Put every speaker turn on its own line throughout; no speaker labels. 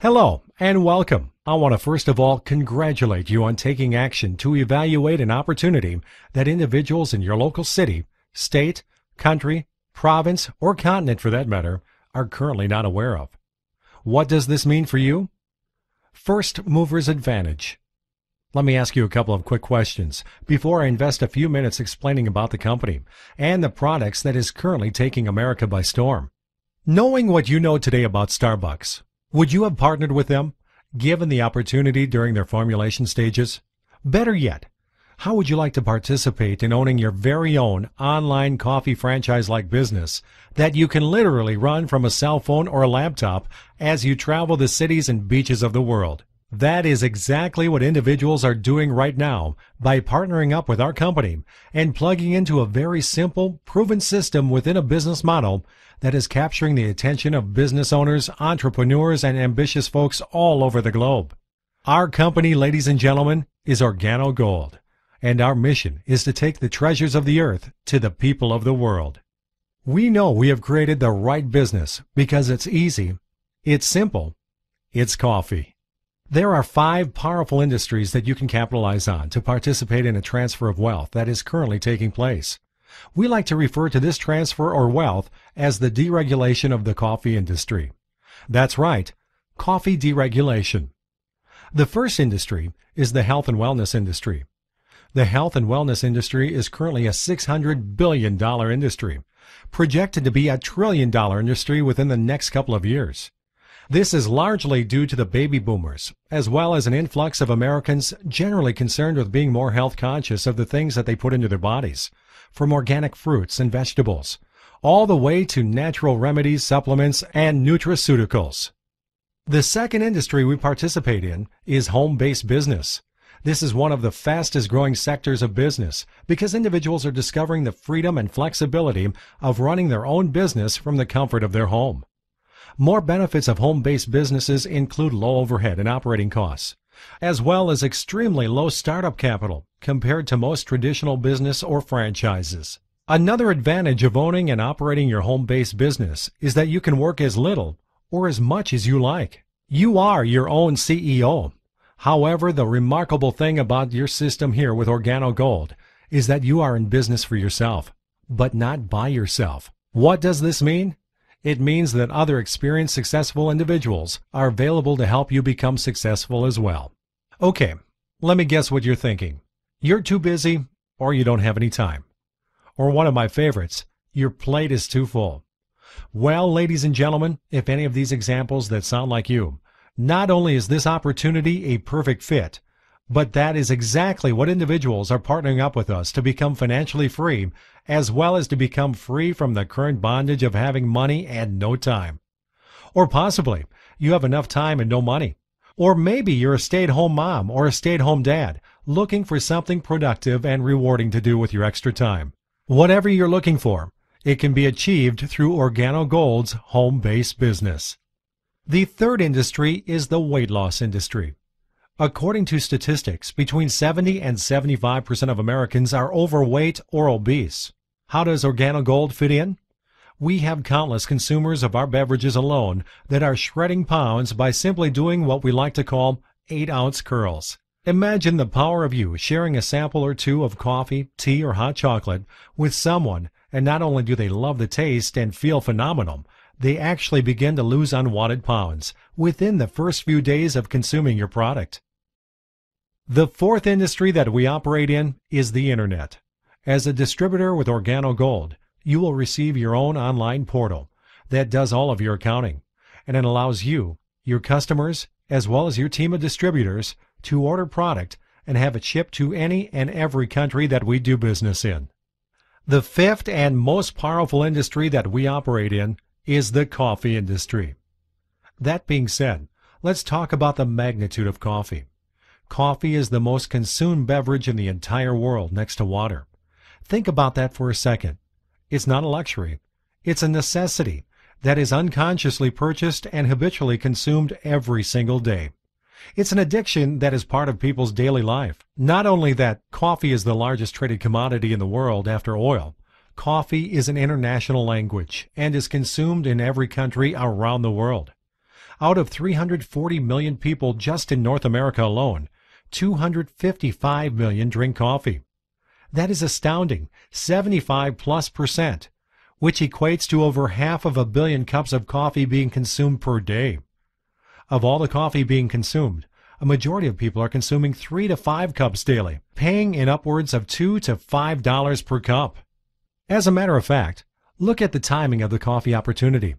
Hello and welcome. I want to first of all congratulate you on taking action to evaluate an opportunity that individuals in your local city, state, country, province, or continent for that matter are currently not aware of. What does this mean for you? First mover's advantage. Let me ask you a couple of quick questions before I invest a few minutes explaining about the company and the products that is currently taking America by storm. Knowing what you know today about Starbucks, would you have partnered with them, given the opportunity during their formulation stages? Better yet, how would you like to participate in owning your very own online coffee franchise like business that you can literally run from a cell phone or a laptop as you travel the cities and beaches of the world? That is exactly what individuals are doing right now by partnering up with our company and plugging into a very simple, proven system within a business model that is capturing the attention of business owners, entrepreneurs, and ambitious folks all over the globe. Our company, ladies and gentlemen, is Organo Gold, and our mission is to take the treasures of the earth to the people of the world. We know we have created the right business because it's easy, it's simple, it's coffee. There are five powerful industries that you can capitalize on to participate in a transfer of wealth that is currently taking place. We like to refer to this transfer or wealth as the deregulation of the coffee industry. That's right, coffee deregulation. The first industry is the health and wellness industry. The health and wellness industry is currently a $600 billion industry, projected to be a trillion dollar industry within the next couple of years. This is largely due to the baby boomers, as well as an influx of Americans generally concerned with being more health conscious of the things that they put into their bodies, from organic fruits and vegetables, all the way to natural remedies, supplements, and nutraceuticals. The second industry we participate in is home based business. This is one of the fastest growing sectors of business because individuals are discovering the freedom and flexibility of running their own business from the comfort of their home. More benefits of home-based businesses include low overhead and operating costs, as well as extremely low startup capital compared to most traditional business or franchises. Another advantage of owning and operating your home-based business is that you can work as little or as much as you like. You are your own CEO. However, the remarkable thing about your system here with Organo Gold is that you are in business for yourself, but not by yourself. What does this mean? It means that other experienced, successful individuals are available to help you become successful as well. Okay, let me guess what you're thinking. You're too busy, or you don't have any time. Or one of my favorites, your plate is too full. Well, ladies and gentlemen, if any of these examples that sound like you, not only is this opportunity a perfect fit, but that is exactly what individuals are partnering up with us to become financially free, as well as to become free from the current bondage of having money and no time. Or possibly, you have enough time and no money. Or maybe you're a stay at home mom or a stay at home dad looking for something productive and rewarding to do with your extra time. Whatever you're looking for, it can be achieved through Organo Gold's home based business. The third industry is the weight loss industry. According to statistics, between 70 and 75% of Americans are overweight or obese. How does organogold fit in? We have countless consumers of our beverages alone that are shredding pounds by simply doing what we like to call 8 ounce curls. Imagine the power of you sharing a sample or two of coffee, tea, or hot chocolate with someone, and not only do they love the taste and feel phenomenal, they actually begin to lose unwanted pounds within the first few days of consuming your product. The fourth industry that we operate in is the internet. As a distributor with Organo Gold, you will receive your own online portal that does all of your accounting and it allows you, your customers, as well as your team of distributors to order product and have it shipped to any and every country that we do business in. The fifth and most powerful industry that we operate in is the coffee industry. That being said, let's talk about the magnitude of coffee. Coffee is the most consumed beverage in the entire world next to water. Think about that for a second. It's not a luxury. It's a necessity that is unconsciously purchased and habitually consumed every single day. It's an addiction that is part of people's daily life. Not only that, coffee is the largest traded commodity in the world after oil. Coffee is an international language and is consumed in every country around the world. Out of 340 million people just in North America alone, 255 million drink coffee. That is astounding, 75 plus percent, which equates to over half of a billion cups of coffee being consumed per day. Of all the coffee being consumed, a majority of people are consuming 3 to 5 cups daily, paying in upwards of 2 to 5 dollars per cup. As a matter of fact, look at the timing of the coffee opportunity.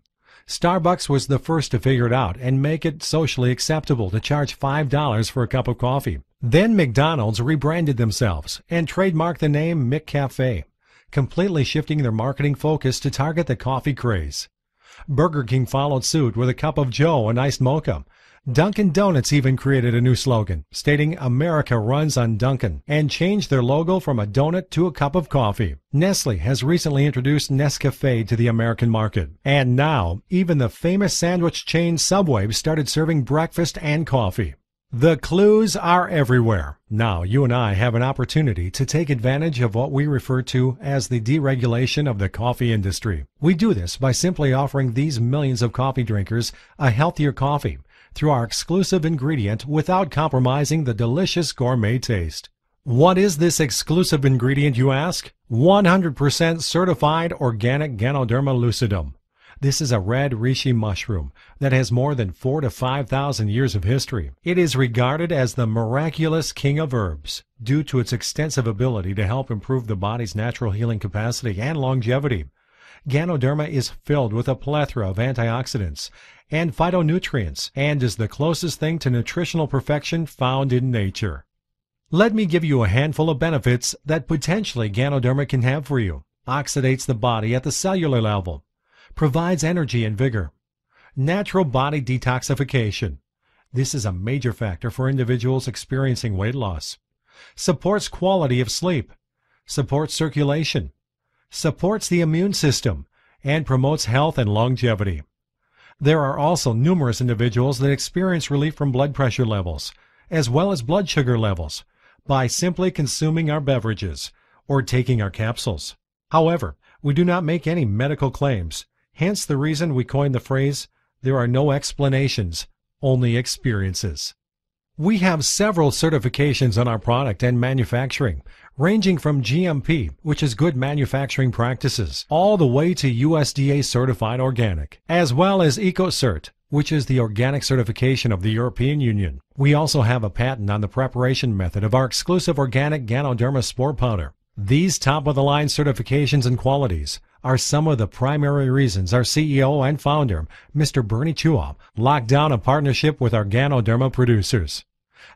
Starbucks was the first to figure it out and make it socially acceptable to charge $5 for a cup of coffee. Then McDonald's rebranded themselves and trademarked the name McCafe, completely shifting their marketing focus to target the coffee craze. Burger King followed suit with a cup of joe and iced mocha, Dunkin' Donuts even created a new slogan stating America runs on Dunkin' and changed their logo from a donut to a cup of coffee. Nestle has recently introduced Nescafe to the American market. And now, even the famous sandwich chain Subway started serving breakfast and coffee. The clues are everywhere. Now, you and I have an opportunity to take advantage of what we refer to as the deregulation of the coffee industry. We do this by simply offering these millions of coffee drinkers a healthier coffee through our exclusive ingredient without compromising the delicious gourmet taste. What is this exclusive ingredient, you ask? 100% certified organic Ganoderma lucidum. This is a red reishi mushroom that has more than 4 to 5,000 years of history. It is regarded as the miraculous king of herbs due to its extensive ability to help improve the body's natural healing capacity and longevity. Ganoderma is filled with a plethora of antioxidants and phytonutrients and is the closest thing to nutritional perfection found in nature. Let me give you a handful of benefits that potentially Ganoderma can have for you. Oxidates the body at the cellular level, provides energy and vigor. Natural body detoxification. This is a major factor for individuals experiencing weight loss. Supports quality of sleep, supports circulation, supports the immune system, and promotes health and longevity. There are also numerous individuals that experience relief from blood pressure levels, as well as blood sugar levels, by simply consuming our beverages or taking our capsules. However, we do not make any medical claims, hence the reason we coined the phrase, there are no explanations, only experiences. We have several certifications on our product and manufacturing, ranging from GMP, which is good manufacturing practices, all the way to USDA certified organic, as well as EcoCert, which is the organic certification of the European Union. We also have a patent on the preparation method of our exclusive organic Ganoderma spore powder. These top of the line certifications and qualities are some of the primary reasons our CEO and founder, Mr. Bernie Chuop, locked down a partnership with our Ganoderma producers.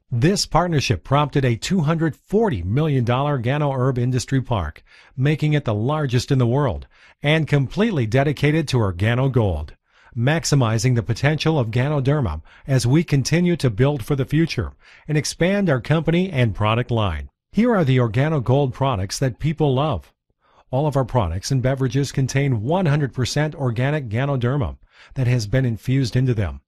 This partnership prompted a $240 million Gano Herb Industry Park, making it the largest in the world, and completely dedicated to Organo Gold, maximizing the potential of Ganoderma as we continue to build for the future and expand our company and product line. Here are the Organo Gold products that people love. All of our products and beverages contain 100% organic Ganoderma that has been infused into them.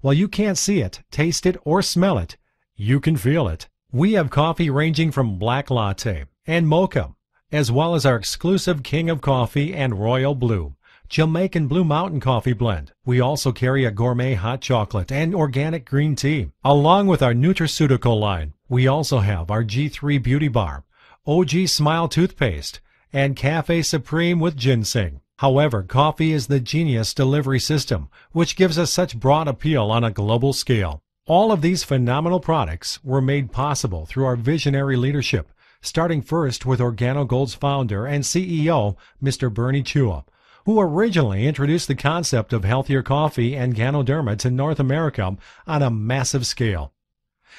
While you can't see it, taste it, or smell it, you can feel it. We have coffee ranging from black latte and mocha, as well as our exclusive King of Coffee and Royal Blue, Jamaican Blue Mountain Coffee Blend. We also carry a gourmet hot chocolate and organic green tea, along with our nutraceutical line. We also have our G3 Beauty Bar, OG Smile Toothpaste, and Cafe Supreme with ginseng. However, coffee is the genius delivery system, which gives us such broad appeal on a global scale. All of these phenomenal products were made possible through our visionary leadership, starting first with OrganoGold's founder and CEO, Mr. Bernie Chua, who originally introduced the concept of healthier coffee and Ganoderma to North America on a massive scale.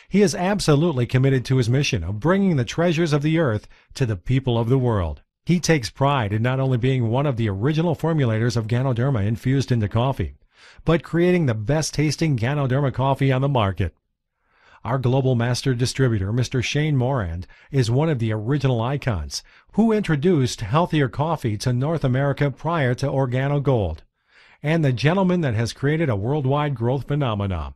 He is absolutely committed to his mission of bringing the treasures of the earth to the people of the world. He takes pride in not only being one of the original formulators of Ganoderma infused into coffee, but creating the best tasting Ganoderma coffee on the market. Our global master distributor, Mr. Shane Morand, is one of the original icons who introduced healthier coffee to North America prior to Organo Gold, and the gentleman that has created a worldwide growth phenomenon.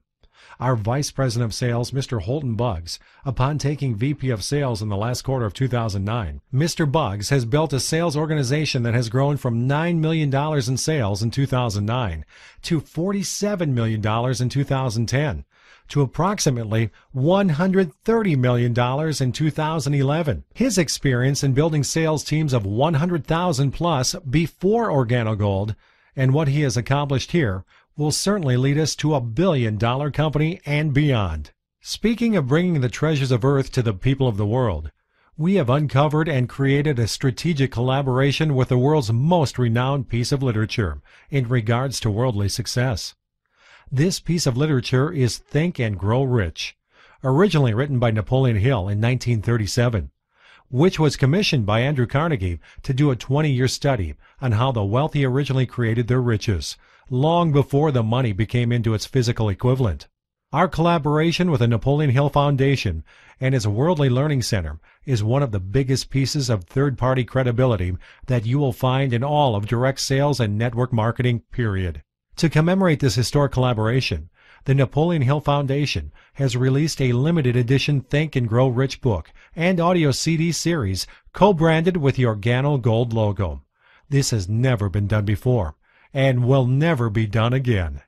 Our Vice President of Sales, Mr. Holton Bugs, upon taking VP of Sales in the last quarter of 2009, Mr. Bugs has built a sales organization that has grown from $9 million in sales in 2009 to $47 million in 2010 to approximately $130 million in 2011. His experience in building sales teams of 100,000 plus before Organogold and what he has accomplished here will certainly lead us to a billion dollar company and beyond. Speaking of bringing the treasures of Earth to the people of the world, we have uncovered and created a strategic collaboration with the world's most renowned piece of literature in regards to worldly success. This piece of literature is Think and Grow Rich, originally written by Napoleon Hill in 1937 which was commissioned by Andrew Carnegie to do a 20 year study on how the wealthy originally created their riches long before the money became into its physical equivalent. Our collaboration with the Napoleon Hill Foundation and its Worldly Learning Center is one of the biggest pieces of third party credibility that you will find in all of direct sales and network marketing, period. To commemorate this historic collaboration, the Napoleon Hill Foundation has released a limited edition Think and Grow Rich book and audio CD series co branded with the Organo Gold logo. This has never been done before and will never be done again.